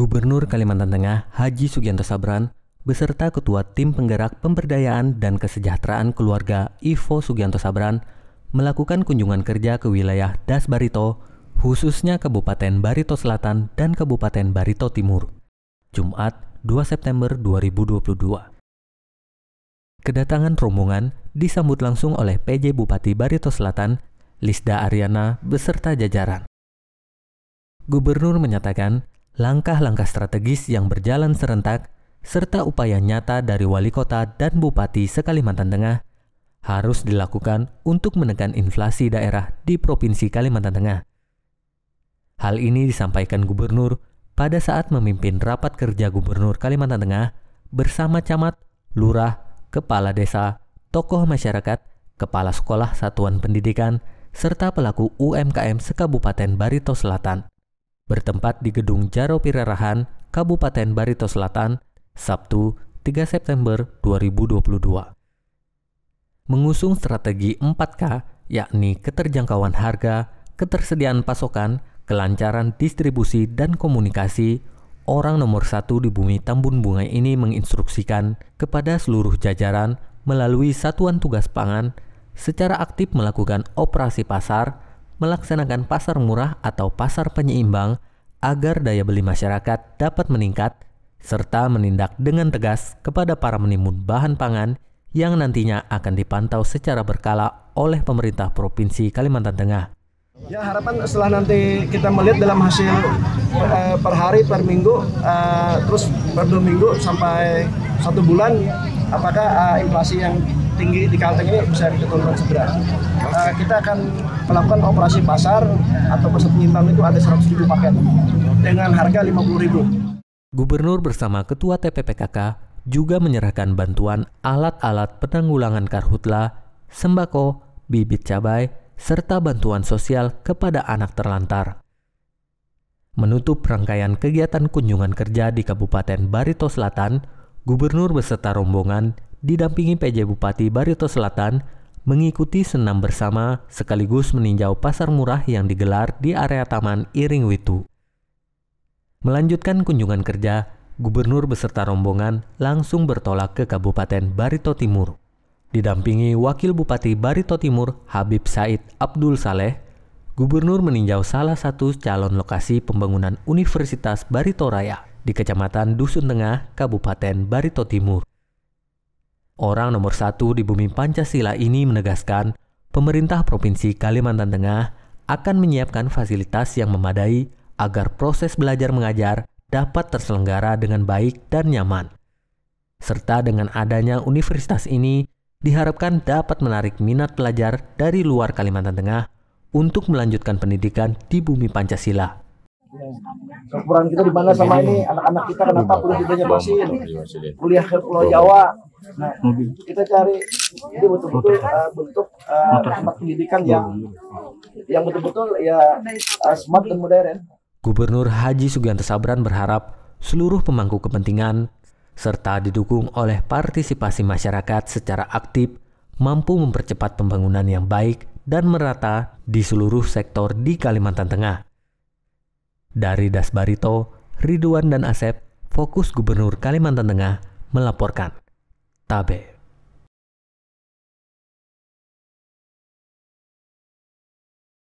Gubernur Kalimantan Tengah Haji Sugianto Sabran beserta Ketua Tim Penggerak Pemberdayaan dan Kesejahteraan Keluarga Ivo Sugianto Sabran melakukan kunjungan kerja ke wilayah Das Barito, khususnya Kabupaten Barito Selatan dan Kabupaten Barito Timur. Jumat, 2 September 2022. Kedatangan rombongan disambut langsung oleh PJ Bupati Barito Selatan, Lisda Ariana beserta jajaran. Gubernur menyatakan langkah-langkah strategis yang berjalan serentak, serta upaya nyata dari wali kota dan bupati se-Kalimantan Tengah harus dilakukan untuk menekan inflasi daerah di Provinsi Kalimantan Tengah. Hal ini disampaikan gubernur pada saat memimpin rapat kerja gubernur Kalimantan Tengah bersama camat, lurah, kepala desa, tokoh masyarakat, kepala sekolah satuan pendidikan, serta pelaku UMKM sekabupaten Barito Selatan bertempat di Gedung Jaro Pirarahan, Kabupaten Barito Selatan, Sabtu 3 September 2022. Mengusung strategi 4K, yakni keterjangkauan harga, ketersediaan pasokan, kelancaran distribusi dan komunikasi, orang nomor satu di bumi Tambun Bunga ini menginstruksikan kepada seluruh jajaran melalui Satuan Tugas Pangan secara aktif melakukan operasi pasar, melaksanakan pasar murah atau pasar penyeimbang agar daya beli masyarakat dapat meningkat serta menindak dengan tegas kepada para menimbun bahan pangan yang nantinya akan dipantau secara berkala oleh pemerintah Provinsi Kalimantan Tengah. Ya harapan setelah nanti kita melihat dalam hasil eh, per hari, per minggu, eh, terus per dua minggu sampai satu bulan, apakah eh, inflasi yang tinggi di Kalteng ini bisa diturunkan segera. Uh, kita akan melakukan operasi pasar atau pasar penyimpanan itu ada 100 ribu paket dengan harga 50 ribu. Gubernur bersama Ketua TPPKK juga menyerahkan bantuan alat-alat penanggulangan karhutla, sembako, bibit cabai, serta bantuan sosial kepada anak terlantar. Menutup rangkaian kegiatan kunjungan kerja di Kabupaten Barito Selatan, Gubernur beserta rombongan didampingi PJ Bupati Barito Selatan, mengikuti senam bersama sekaligus meninjau pasar murah yang digelar di area Taman Iring Witu. Melanjutkan kunjungan kerja, gubernur beserta rombongan langsung bertolak ke Kabupaten Barito Timur. Didampingi Wakil Bupati Barito Timur Habib Said Abdul Saleh, gubernur meninjau salah satu calon lokasi pembangunan Universitas Barito Raya di Kecamatan Dusun Tengah, Kabupaten Barito Timur. Orang nomor satu di bumi Pancasila ini menegaskan pemerintah Provinsi Kalimantan Tengah akan menyiapkan fasilitas yang memadai agar proses belajar mengajar dapat terselenggara dengan baik dan nyaman. Serta dengan adanya universitas ini, diharapkan dapat menarik minat pelajar dari luar Kalimantan Tengah untuk melanjutkan pendidikan di bumi Pancasila. Kekurangan kita di mana sama ini anak-anak kita kenapa kuliah di Banyuwangi? kuliah ke Pulau Jawa, Nah, kita cari ini betul-betul uh, bentuk uh, tempat pendidikan yang yang betul-betul ya uh, smart dan modern. Gubernur Haji Sugianto Sabran berharap seluruh pemangku kepentingan serta didukung oleh partisipasi masyarakat secara aktif mampu mempercepat pembangunan yang baik dan merata di seluruh sektor di Kalimantan Tengah. Dari Dasbarito, Ridwan dan Asep, Fokus Gubernur Kalimantan Tengah melaporkan. 大北。